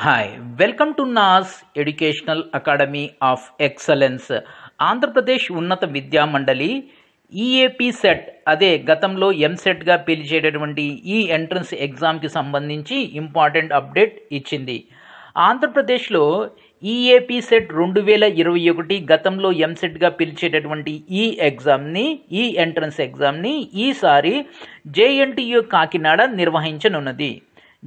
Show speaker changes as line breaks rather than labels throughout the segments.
hi welcome to నాస్ educational academy of excellence Andhra Pradesh ఉన్నత విద్యా మండలి ఈఏపీ సెట్ అదే గతంలో ఎంసెట్గా పిలిచేటటువంటి ఈ ఎంట్రన్స్ ఎగ్జామ్కి సంబంధించి ఇంపార్టెంట్ అప్డేట్ ఇచ్చింది ఆంధ్రప్రదేశ్లో ఈఏపీ సెట్ రెండు వేల ఇరవై ఒకటి గతంలో ఎంసెట్గా పిలిచేటటువంటి ఈ ఎగ్జామ్ని ఈ ఎంట్రన్స్ ఎగ్జామ్ని ఈసారి జేఎన్టీయు కాకినాడ నిర్వహించనున్నది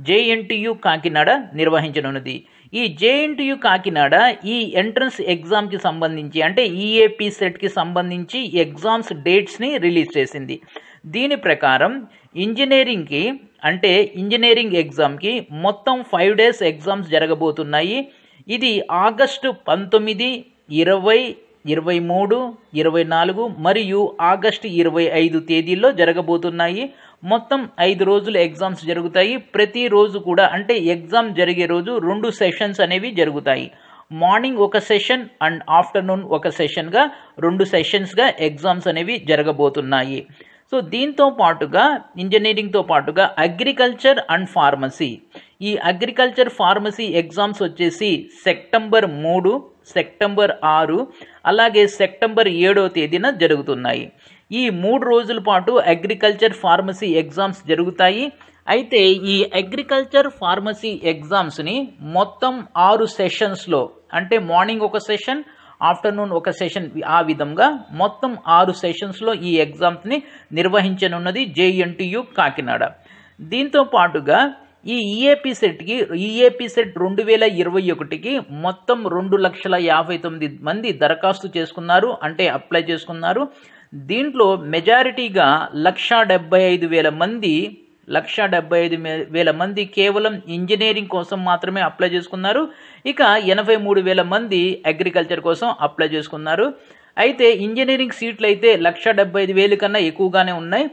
జేఎన్టీయు కాకినాడ నిర్వహించనున్నది ఈ జేఎన్టీయు కాకినాడ ఈ ఎంట్రన్స్ ఎగ్జామ్కి సంబంధించి అంటే ఈఏపీ e సెట్కి సంబంధించి ఎగ్జామ్స్ డేట్స్ని రిలీజ్ చేసింది దీని ప్రకారం ఇంజనీరింగ్కి అంటే ఇంజనీరింగ్ ఎగ్జామ్కి మొత్తం ఫైవ్ డేస్ ఎగ్జామ్స్ జరగబోతున్నాయి ఇది ఆగస్టు పంతొమ్మిది ఇరవై ఇరవై మూడు ఇరవై నాలుగు మరియు ఆగస్టు ఇరవై ఐదు తేదీల్లో జరగబోతున్నాయి మొత్తం ఐదు రోజులు ఎగ్జామ్స్ జరుగుతాయి ప్రతిరోజు కూడా అంటే ఎగ్జామ్ జరిగే రోజు రెండు సెషన్స్ అనేవి జరుగుతాయి మార్నింగ్ ఒక సెషన్ అండ్ ఆఫ్టర్నూన్ ఒక సెషన్గా రెండు సెషన్స్గా ఎగ్జామ్స్ అనేవి జరగబోతున్నాయి సో దీంతో పాటుగా ఇంజనీరింగ్తో పాటుగా అగ్రికల్చర్ అండ్ ఫార్మసీ ఈ అగ్రికల్చర్ ఫార్మసీ ఎగ్జామ్స్ వచ్చేసి సెప్టెంబర్ మూడు సెప్టెంబర్ ఆరు అలాగే సెప్టెంబర్ ఏడవ తేదీన జరుగుతున్నాయి ఈ మూడు రోజుల పాటు అగ్రికల్చర్ ఫార్మసీ ఎగ్జామ్స్ జరుగుతాయి అయితే ఈ అగ్రికల్చర్ ఫార్మసీ ఎగ్జామ్స్ని మొత్తం ఆరు సెషన్స్లో అంటే మార్నింగ్ ఒక సెషన్ ఆఫ్టర్నూన్ ఒక సెషన్ ఆ విధంగా మొత్తం ఆరు సెషన్స్లో ఈ ఎగ్జామ్స్ని నిర్వహించనున్నది జేఎన్టీయు కాకినాడ దీంతో పాటుగా ఈ ఈఏపీ సెట్కి ఈఏపీ సెట్ రెండు వేల ఇరవై ఒకటికి మొత్తం రెండు లక్షల యాభై తొమ్మిది మంది దరఖాస్తు చేసుకున్నారు అంటే అప్లై చేసుకున్నారు దీంట్లో మెజారిటీగా లక్ష డెబ్బై ఐదు వేల మంది లక్ష డెబ్బై ఐదు వేల మంది కేవలం ఇంజనీరింగ్ కోసం మాత్రమే అప్లై చేసుకున్నారు ఇక ఎనభై మూడు వేల మంది అగ్రికల్చర్ కోసం అప్లై చేసుకున్నారు అయితే ఇంజనీరింగ్ సీట్లు అయితే లక్ష డెబ్బై ఐదు వేలు కన్నా ఎక్కువగానే ఉన్నాయి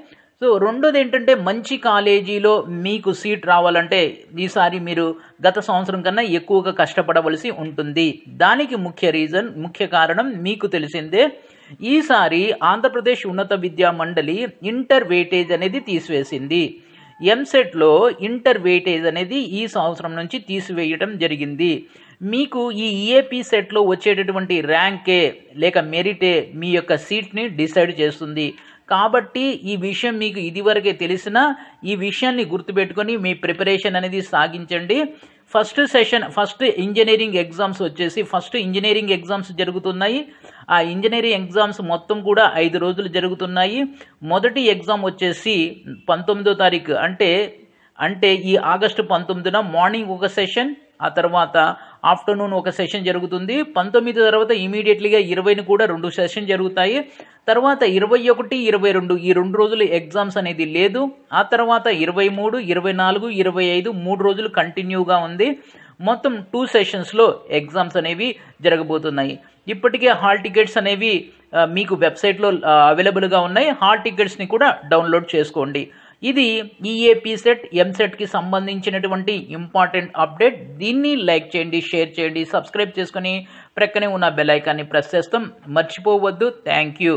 సో రెండోది ఏంటంటే మంచి కాలేజీలో మీకు సీట్ రావాలంటే ఈసారి మీరు గత సంవత్సరం కన్నా ఎక్కువగా కష్టపడవలసి ఉంటుంది దానికి ముఖ్య రీజన్ ముఖ్య కారణం మీకు తెలిసిందే ఈసారి ఆంధ్రప్రదేశ్ ఉన్నత విద్యా మండలి ఇంటర్ వెయిటేజ్ అనేది తీసివేసింది ఎంసెట్లో ఇంటర్ వెయిటేజ్ అనేది ఈ సంవత్సరం నుంచి తీసివేయడం జరిగింది మీకు ఈ ఈఏపీ సెట్లో వచ్చేటటువంటి ర్యాంకే లేక మెరిటే మీ యొక్క సీట్ని డిసైడ్ చేస్తుంది కాబట్టి ఈ విషయం మీకు ఇదివరకే తెలిసినా ఈ విషయాన్ని గుర్తుపెట్టుకొని మీ ప్రిపరేషన్ అనేది సాగించండి first session first engineering exams వచ్చేసి ఫస్ట్ ఇంజనీరింగ్ ఎగ్జామ్స్ జరుగుతున్నాయి ఆ ఇంజనీరింగ్ ఎగ్జామ్స్ మొత్తం కూడా ఐదు రోజులు జరుగుతున్నాయి మొదటి ఎగ్జామ్ వచ్చేసి పంతొమ్మిదో తారీఖు అంటే అంటే ఈ ఆగస్టు పంతొమ్మిదిన మార్నింగ్ ఒక సెషన్ ఆ తర్వాత ఆఫ్టర్నూన్ ఒక సెషన్ జరుగుతుంది పంతొమ్మిది తర్వాత ఇమీడియట్లీగా ఇరవైని కూడా రెండు సెషన్ జరుగుతాయి తర్వాత ఇరవై ఒకటి ఇరవై రెండు ఈ రెండు రోజులు ఎగ్జామ్స్ అనేది లేదు ఆ తర్వాత ఇరవై మూడు ఇరవై నాలుగు ఇరవై ఐదు మూడు రోజులు కంటిన్యూగా ఉంది మొత్తం టూ సెషన్స్లో ఎగ్జామ్స్ అనేవి జరగబోతున్నాయి ఇప్పటికే హాల్ టికెట్స్ అనేవి మీకు వెబ్సైట్లో అవైలబుల్గా ఉన్నాయి హాల్ టికెట్స్ని కూడా డౌన్లోడ్ చేసుకోండి ఇది ఈఏపీ సెట్ ఎంసెట్కి సంబంధించినటువంటి ఇంపార్టెంట్ అప్డేట్ దీన్ని లైక్ చేయండి షేర్ చేయండి సబ్స్క్రైబ్ చేసుకుని ప్రక్కనే ఉన్న బెల్ ఐకాన్ని ప్రెస్ చేస్తాం మర్చిపోవద్దు థ్యాంక్ యూ